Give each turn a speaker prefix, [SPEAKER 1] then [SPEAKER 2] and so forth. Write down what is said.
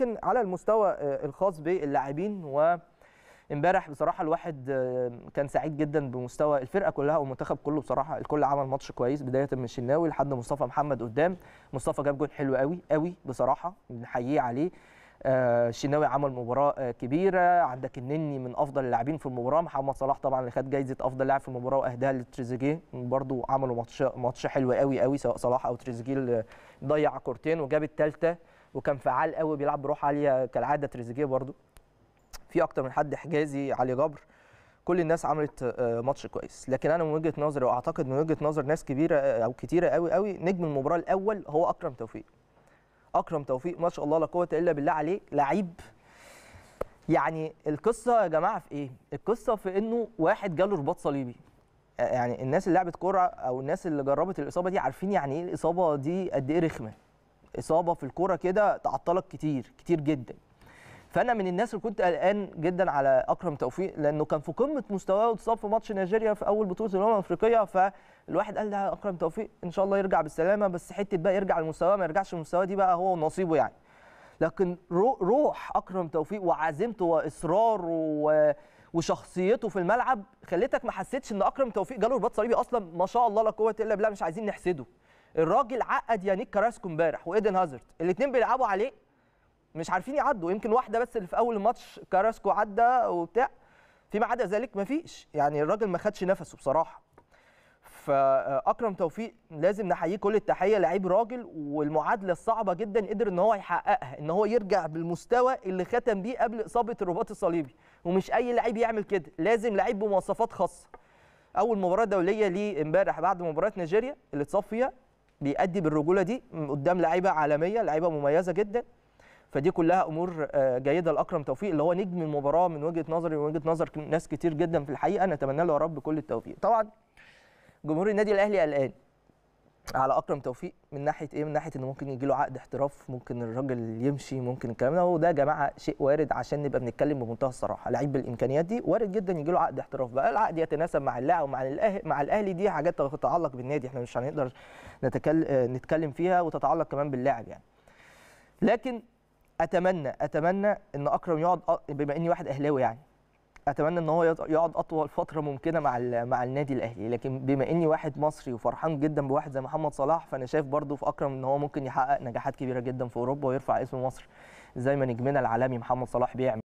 [SPEAKER 1] لكن على المستوى آه، الخاص باللاعبين وامبارح بصراحه الواحد آه، كان سعيد جدا بمستوى الفرقه كلها والمنتخب كله بصراحه الكل عمل ماتش كويس بدايه من الشناوي لحد مصطفى محمد قدام مصطفى جاب جول حلو قوي قوي بصراحه نحييه عليه آه، الشناوي عمل مباراه كبيره عندك النني من افضل اللاعبين في المباراه محمد صلاح طبعا اللي خد جايزه افضل لاعب في المباراه واهداها لتريزيجيه برضو عملوا ماتش ماتش حلو قوي قوي سواء صلاح او تريزيجيه ضيع كورتين وجاب الثالثه وكان فعال قوي بيلعب بروح عاليه كالعاده تريزيجيه برده في اكتر من حد حجازي علي جبر كل الناس عملت آه، ماتش كويس لكن انا من وجهه نظري واعتقد من وجهه نظر ناس كبيره آه، او كتيره قوي قوي نجم المباراه الاول هو اكرم توفيق اكرم توفيق ما شاء الله لا قوه الا بالله عليه لعيب يعني القصه يا جماعه في ايه القصه في انه واحد جاله رباط صليبي آه، يعني الناس اللي لعبت كوره او الناس اللي جربت الاصابه دي عارفين يعني ايه الاصابه دي قد ايه رخمه اصابه في الكوره كده تعطلك كتير كتير جدا فانا من الناس اللي كنت قلقان جدا على اكرم توفيق لانه كان في قمه مستواه واتصاب في ماتش نيجيريا في اول بطوله الامم الافريقيه فالواحد قال ده اكرم توفيق ان شاء الله يرجع بالسلامه بس حته بقى يرجع لمستواه ما يرجعش لمستواه دي بقى هو ونصيبه يعني لكن روح اكرم توفيق وعزيمته واصراره و... وشخصيته في الملعب خليتك ما حسيتش ان اكرم توفيق جاله رباط صليبي اصلا ما شاء الله لا قوه الا بالله مش عايزين نحسده الراجل عقد يانيك كراسكو امبارح وايدن هازارد الاثنين بيلعبوا عليه مش عارفين يعدوا يمكن واحده بس اللي في اول الماتش كراسكو عدى وبتاع فيما عدا ذلك مفيش يعني الراجل ما خدش نفسه بصراحه فاكرم توفيق لازم نحييه كل التحيه لعيب راجل والمعادله الصعبه جدا قدر ان هو يحققها ان هو يرجع بالمستوى اللي ختم بيه قبل اصابه الرباط الصليبي ومش اي لعيب يعمل كده لازم لعيب بمواصفات خاصه اول مباراه دوليه ليه امبارح بعد مباراه نيجيريا اللي اتصاب فيها بيأدي بالرجوله دي قدام لعيبه عالميه لعيبه مميزه جدا فدي كلها امور آه، جيده لاكرم توفيق اللي هو نجم المباراه من وجهه نظري ومن وجهه نظر ناس كتير جدا في الحقيقه نتمنى له يا رب كل التوفيق طبعا جمهور النادي الاهلي قلقان على اكرم توفيق من ناحيه ايه من ناحيه انه ممكن يجي له عقد احتراف ممكن الراجل يمشي ممكن الكلام ده وده يا جماعه شيء وارد عشان نبقى بنتكلم بمنتهى الصراحه لعيب بالامكانيات دي وارد جدا يجي له عقد احتراف بقى العقد يتناسب مع اللاعب ومع الاهلي مع الاهلي دي حاجات تتعلق بالنادي احنا مش هنقدر نتكلم فيها وتتعلق كمان باللاعب يعني لكن اتمنى اتمنى ان اكرم يقعد بما اني واحد اهلاوي يعني اتمنى ان هو يقعد اطول فتره ممكنه مع مع النادي الاهلي لكن بما اني واحد مصري وفرحان جدا بواحد زي محمد صلاح فانا شايف برضه في اكرم ان هو ممكن يحقق نجاحات كبيره جدا في اوروبا ويرفع اسم مصر زي ما نجمنا العالمي محمد صلاح بيعمل